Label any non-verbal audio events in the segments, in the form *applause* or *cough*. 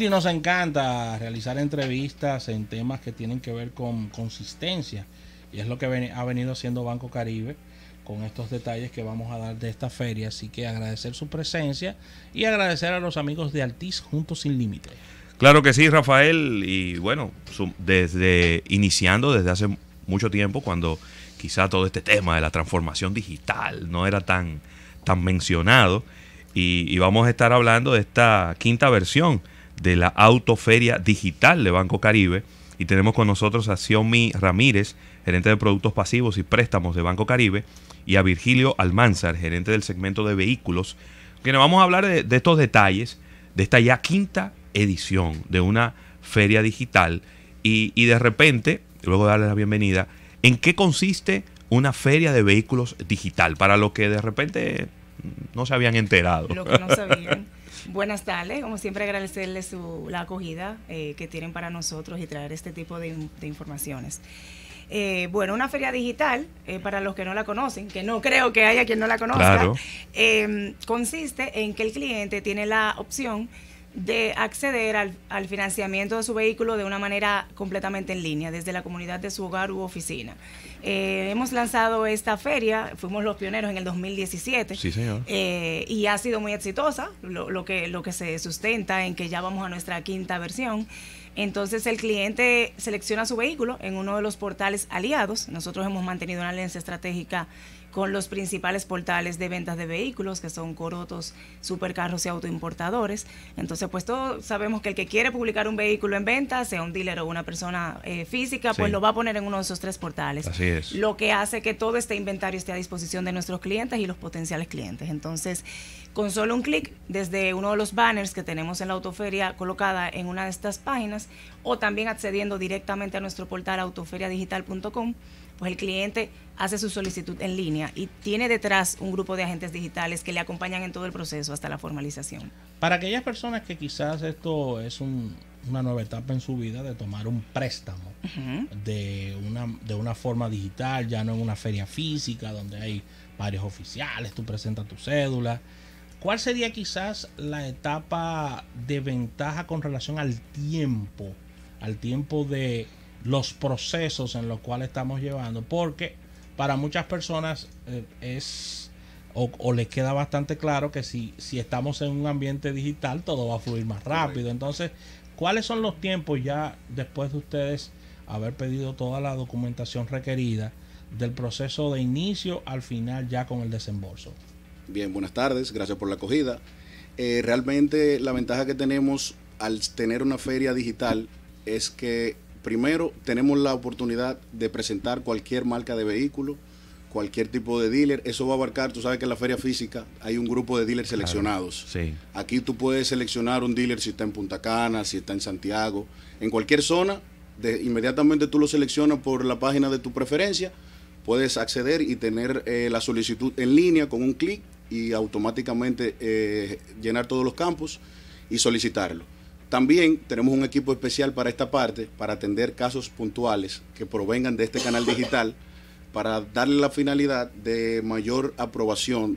Y nos encanta realizar entrevistas en temas que tienen que ver con consistencia y es lo que ha venido haciendo Banco Caribe con estos detalles que vamos a dar de esta feria. Así que agradecer su presencia y agradecer a los amigos de Altiz Juntos Sin Límite. Claro que sí, Rafael. Y bueno, desde iniciando desde hace mucho tiempo, cuando quizá todo este tema de la transformación digital no era tan, tan mencionado. y vamos a estar hablando de esta quinta versión de la Autoferia Digital de Banco Caribe. Y tenemos con nosotros a Xiomi Ramírez, gerente de productos pasivos y préstamos de Banco Caribe, y a Virgilio Almanzar, gerente del segmento de vehículos, que nos vamos a hablar de, estos detalles de esta ya quinta edición de una feria digital. Y, y de repente, luego de darles la bienvenida, ¿en qué consiste una feria de vehículos digital? Para lo que de repente no se habían enterado. Lo que no sabían. *laughs* Buenas tardes, como siempre agradecerles su, la acogida eh, que tienen para nosotros y traer este tipo de, informaciones. Eh, bueno, una feria digital, eh, para los que no la conocen, que no creo que haya quien no la conozca, consiste en que el cliente tiene la opción de acceder al, financiamiento de su vehículo de una manera completamente en línea, desde la comunidad de su hogar u oficina. Eh, hemos lanzado esta feria, fuimos los pioneros en el 2017. Sí, señor. Eh, y ha sido muy exitosa, lo, que, lo que se sustenta en que ya vamos a nuestra quinta versión. Entonces el cliente selecciona su vehículo en uno de los portales aliados. Nosotros hemos mantenido una alianza estratégica con los principales portales de ventas de vehículos, que son Corotos, Supercarros y Autoimportadores. Entonces, pues todos sabemos que el que quiere publicar un vehículo en venta, sea un dealer o una persona eh, física, pues lo va a poner en uno de esos tres portales. Así es. Lo que hace que todo este inventario esté a disposición de nuestros clientes y los potenciales clientes. Entonces, con solo un clic desde uno de los banners que tenemos en la autoferia colocada en una de estas páginas o también accediendo directamente a nuestro portal autoferiadigital.com, pues el cliente hace su solicitud en línea y tiene detrás un grupo de agentes digitales que le acompañan en todo el proceso hasta la formalización. Para aquellas personas que quizás esto es una nueva etapa en su vida de tomar un préstamo de, una, de una forma digital, ya no en una feria física donde hay varios oficiales, tú presentas tu cédula. ¿Cuál sería quizás la etapa de ventaja con relación al tiempo? Al tiempo de los procesos en los cuales estamos llevando, porque para muchas personas eh, es o, les queda bastante claro que si, si estamos en un ambiente digital todo va a fluir más rápido. Entonces, ¿cuáles son los tiempos ya después de ustedes haber pedido toda la documentación requerida del proceso de inicio al final ya con el desembolso? Bien, buenas tardes, gracias por la acogida. Eh, realmente la ventaja que tenemos al tener una feria digital es que Primero, tenemos la oportunidad de presentar cualquier marca de vehículo, cualquier tipo de dealer. Eso va a abarcar, tú sabes que en la feria física hay un grupo de dealers seleccionados. Aquí tú puedes seleccionar un dealer si está en Punta Cana, si está en Santiago, en cualquier zona. inmediatamente tú lo seleccionas por la página de tu preferencia, puedes acceder y tener eh, la solicitud en línea con un clic y automáticamente eh, llenar todos los campos y solicitarlo. También tenemos un equipo especial para esta parte, para atender casos puntuales que provengan de este canal digital, para darle la finalidad de mayor aprobación.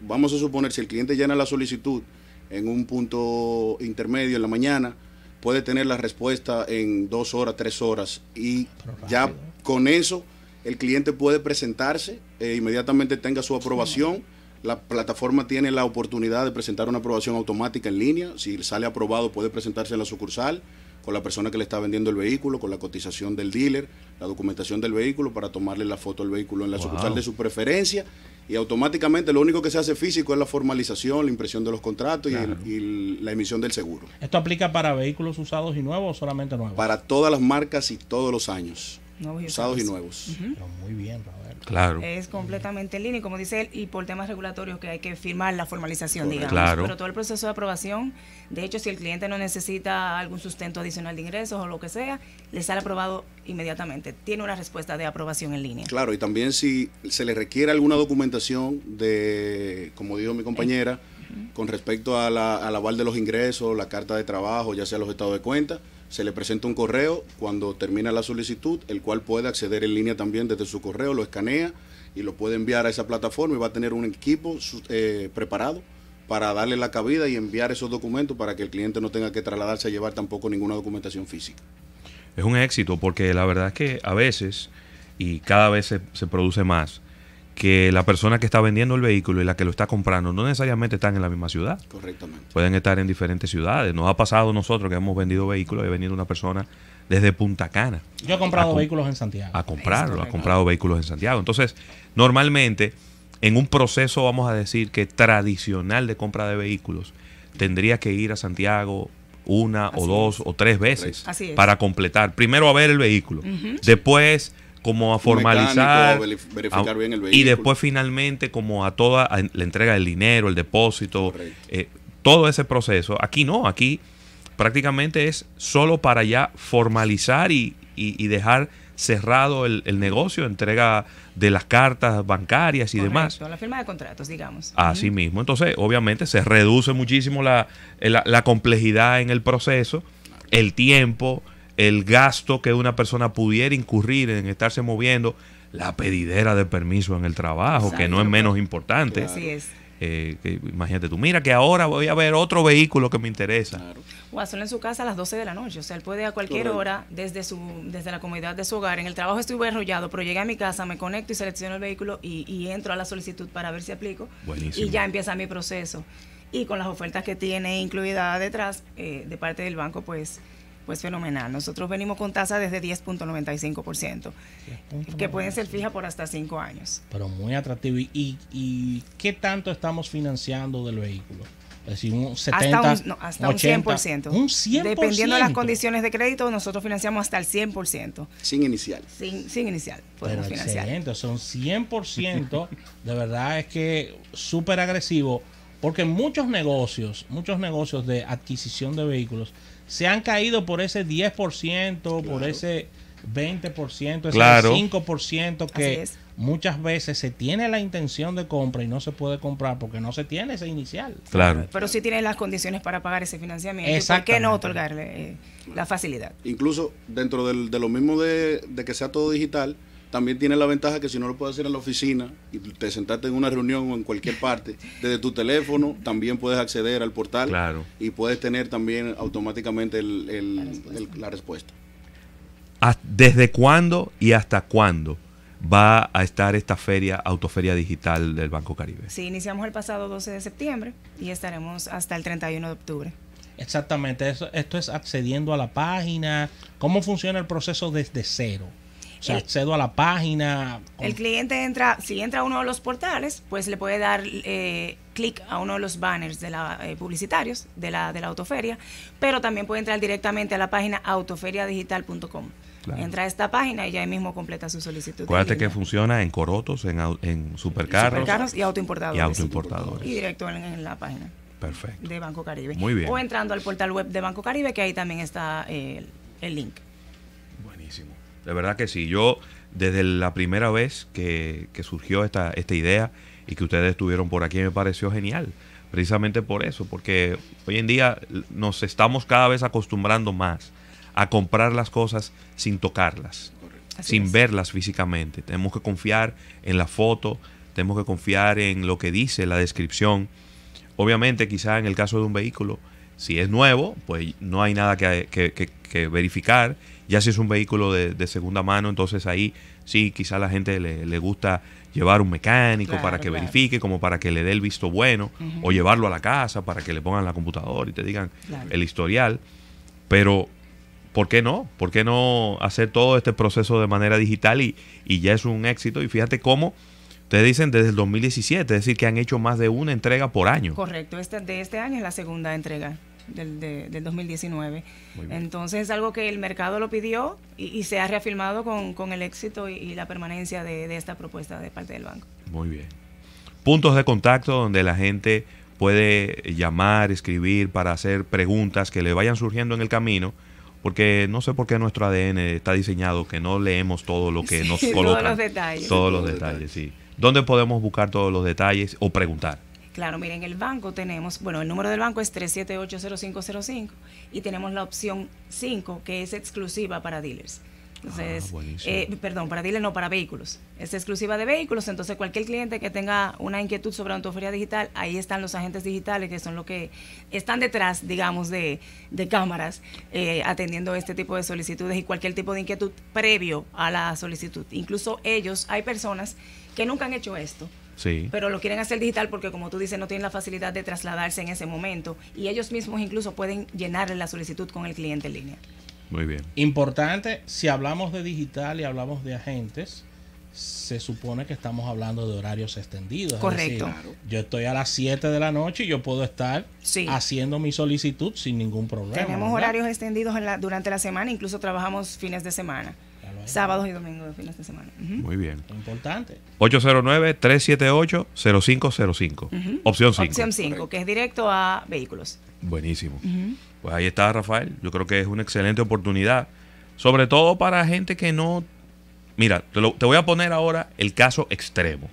vamos a suponer, si el cliente llena la solicitud en un punto intermedio en la mañana, puede tener la respuesta en dos horas, tres horas. Y ya con eso el cliente puede presentarse, e inmediatamente tenga su aprobación la plataforma tiene la oportunidad de presentar una aprobación automática en línea. Si sale aprobado, puede presentarse en la sucursal con la persona que le está vendiendo el vehículo, con la cotización del dealer, la documentación del vehículo para tomarle la foto al vehículo en la sucursal de su preferencia. Y automáticamente lo único que se hace físico es la formalización, la impresión de los contratos y, y, la emisión del seguro. ¿Esto aplica para vehículos usados y nuevos o solamente nuevos? Para todas las marcas y todos los años usados. y nuevos. muy bien, Robert. Claro. Es completamente en línea, como dice él, y por temas regulatorios que hay que firmar la formalización, digamos. Pero todo el proceso de aprobación, de hecho, si el cliente no necesita algún sustento adicional de ingresos o lo que sea, le sale aprobado inmediatamente. Tiene una respuesta de aprobación en línea. Claro, y también si se le requiere alguna documentación de, como dijo mi compañera, eh, con respecto a la, al aval de los ingresos, la carta de trabajo, ya sea los estados de cuenta, se le presenta un correo cuando termina la solicitud, el cual puede acceder en línea también desde su correo, lo escanea y lo puede enviar a esa plataforma y va a tener un equipo eh, preparado para darle la cabida y enviar esos documentos para que el cliente no tenga que trasladarse a llevar tampoco ninguna documentación física. Es un éxito porque la verdad es que a veces, y cada vez se produce más, que la persona que está vendiendo el vehículo y la que lo está comprando no necesariamente están en la misma ciudad. Correctamente. Pueden estar en diferentes ciudades. Nos ha pasado nosotros que hemos vendido vehículos y ha venido una persona desde Punta Cana. Yo he comprado vehículos en Santiago. A comprarlo, ha comprado vehículos en Santiago. Entonces, normalmente, en un proceso, vamos a decir que tradicional de compra de vehículos, tendría que ir a Santiago una o dos o tres veces para completar. Primero a ver el vehículo. Después como a formalizar. Y después finalmente como a toda la entrega del dinero, el depósito, eh, todo ese proceso. Aquí no, aquí prácticamente es solo para ya formalizar y, dejar cerrado el, negocio, entrega de las cartas bancarias y demás. La firma de contratos, digamos. Así mismo. Entonces, obviamente, se reduce muchísimo la eh, complejidad en el proceso, el tiempo, el gasto que una persona pudiera incurrir en estarse moviendo, la pedidera de permiso en el trabajo, que no es menos importante. Así es. Eh, imagínate tú, mira que ahora voy a ver otro vehículo que me interesa. Claro. O hacerlo en su casa a las 12 de la noche. O sea, él puede a cualquier hora, desde su desde la comodidad de su hogar. En el trabajo estuve enrollado, pero llegué a mi casa, me conecto y selecciono el vehículo y, entro a la solicitud para ver si aplico. Y ya empieza mi proceso. Y con las ofertas que tiene incluida detrás eh, de parte del banco, pues pues fenomenal. Nosotros venimos con tasas desde 10.95%, que pueden ser fijas por hasta 5 años. Pero muy atractivo. ¿Y, y, qué tanto estamos financiando del vehículo? Es decir, un 70, hasta un, un 100%. Un 100%. Dependiendo de las condiciones de crédito, nosotros financiamos hasta el 100%. Sin inicial. Sin, sin inicial. Podemos Pero financiar. Excelente, son 100%. de verdad es que súper agresivo, porque muchos negocios, muchos negocios de adquisición de vehículos se han caído por ese 10%, por ese 20%, ese 5% que muchas veces se tiene la intención de compra y no se puede comprar porque no se tiene ese inicial. Claro. Pero sí tienen las condiciones para pagar ese financiamiento. ¿Por qué no otorgarle eh, la facilidad? Incluso dentro de lo mismo de, de que sea todo digital, también tiene la ventaja que si no lo puedes hacer en la oficina y te sentaste en una reunión o en cualquier parte, *laughs* desde tu teléfono también puedes acceder al portal y puedes tener también automáticamente la, respuesta. Ah, ¿Desde cuándo y hasta cuándo? va a estar esta feria, Autoferia Digital del Banco Caribe. Sí, iniciamos el pasado 12 de septiembre y estaremos hasta el 31 de octubre. Exactamente, esto es accediendo a la página, cómo funciona el proceso desde cero accedo a la página. El cliente entra, si entra a uno de los portales, pues le puede dar eh, clic a uno de los banners eh, publicitarios de la, de la autoferia, pero también puede entrar directamente a la página autoferiadigital.com. Entra a esta página y ya ahí mismo completa su solicitud. Acuérdate que funciona en corotos, en, supercarros, supercarros y autoimportadores. Y autoimportadores. Y directo en, la página. Perfecto. De Banco Caribe. Muy bien. O entrando al portal web de Banco Caribe, que ahí también está eh, el link. De verdad que sí. Yo, desde la primera vez que, surgió esta, esta idea y que ustedes estuvieron por aquí, me pareció genial. Precisamente por eso, porque hoy en día nos estamos cada vez acostumbrando más a comprar las cosas sin tocarlas, sin verlas físicamente. Tenemos que confiar en la foto, tenemos que confiar en lo que dice la descripción. Obviamente, quizá en el caso de un vehículo, si es nuevo, pues no hay nada que verificar ya si es un vehículo de, segunda mano, entonces ahí sí, quizá la gente le, gusta llevar un mecánico para que verifique, como para que le dé el visto bueno, o llevarlo a la casa para que le pongan la computadora y te digan el historial. Pero, ¿por qué no? ¿Por qué no hacer todo este proceso de manera digital y, ya es un éxito? Y fíjate cómo... Ustedes dicen desde el 2017, es decir, que han hecho más de una entrega por año. Correcto, este, de este año es la segunda entrega del, 2019. Entonces es algo que el mercado lo pidió y, se ha reafirmado con, el éxito y, la permanencia de, esta propuesta de parte del banco. Muy bien. Puntos de contacto donde la gente puede llamar, escribir para hacer preguntas que le vayan surgiendo en el camino. Porque no sé por qué nuestro ADN está diseñado que no leemos todo lo que nos *laughs* colocan. Todos los detalles. Todos los detalles, sí. ¿Dónde podemos buscar todos los detalles o preguntar? Claro, miren, el banco tenemos, bueno, el número del banco es 3780505 y tenemos la opción 5, que es exclusiva para dealers. Entonces, ah, eh, perdón, para dealers no, para vehículos. Es exclusiva de vehículos, entonces cualquier cliente que tenga una inquietud sobre autoforía digital, ahí están los agentes digitales que son los que están detrás, digamos, de, cámaras, eh, atendiendo este tipo de solicitudes y cualquier tipo de inquietud previo a la solicitud. Incluso ellos, hay personas que nunca han hecho esto pero lo quieren hacer digital porque, como tú dices, no tienen la facilidad de trasladarse en ese momento. Y ellos mismos incluso pueden llenar la solicitud con el cliente en línea. Muy bien. Importante, si hablamos de digital y hablamos de agentes, se supone que estamos hablando de horarios extendidos. Correcto. yo estoy a las 7 de la noche y yo puedo estar haciendo mi solicitud sin ningún problema. Tenemos horarios extendidos durante la semana, incluso trabajamos fines de semana. Sábados y domingos de fines de semana. Muy bien. Importante. 809-378-0505. Opción 5. Opción 5, que es directo a vehículos. Buenísimo. Pues ahí está, Rafael. Yo creo que es una excelente oportunidad. Sobre todo para gente que no... Mira, te, te voy a poner ahora el caso extremo.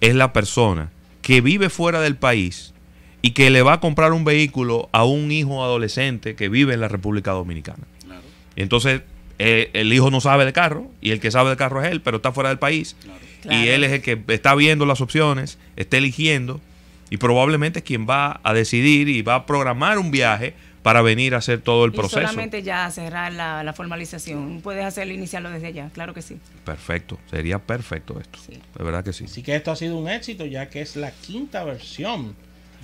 Es la persona que vive fuera del país y que le va a comprar un vehículo a un hijo adolescente que vive en la República Dominicana. Claro. Entonces eh, el hijo no sabe de carro y el que sabe del carro es él, pero está fuera del país. Y él es el que está viendo las opciones, está eligiendo y probablemente es quien va a decidir y va a programar un viaje para venir a hacer todo el y proceso. Solamente ya cerrar la, formalización. Puedes hacerlo, iniciarlo desde allá, claro que sí. Perfecto, sería perfecto esto. De verdad que sí. Así que esto ha sido un éxito, ya que es la quinta versión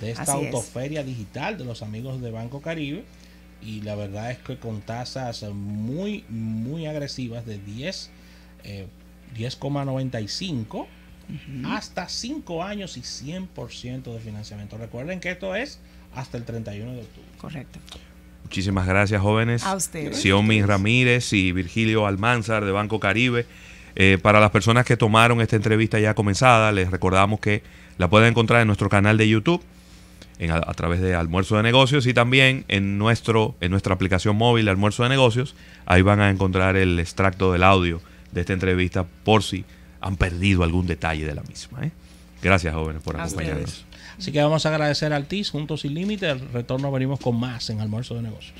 de esta autoferia digital de los amigos de Banco Caribe y la verdad es que con tasas muy, muy agresivas de 10, 10,95 eh, hasta 5 años y 100% de financiamiento. Recuerden que esto es hasta el 31 de octubre. Correcto. Muchísimas gracias, jóvenes. A ustedes. Xiomi Ramírez y Virgilio Almanzar de Banco Caribe. Eh, para las personas que tomaron esta entrevista ya comenzada, les recordamos que la pueden encontrar en nuestro canal de YouTube a, través de Almuerzo de Negocios y también en, nuestro, en nuestra aplicación móvil Almuerzo de Negocios. Ahí van a encontrar el extracto del audio de esta entrevista por si han perdido algún detalle de la misma. ¿eh? Gracias, jóvenes, por acompañarnos. Así que vamos a agradecer al TIS, Juntos Sin Límite. El retorno venimos con más en Almuerzo de Negocios.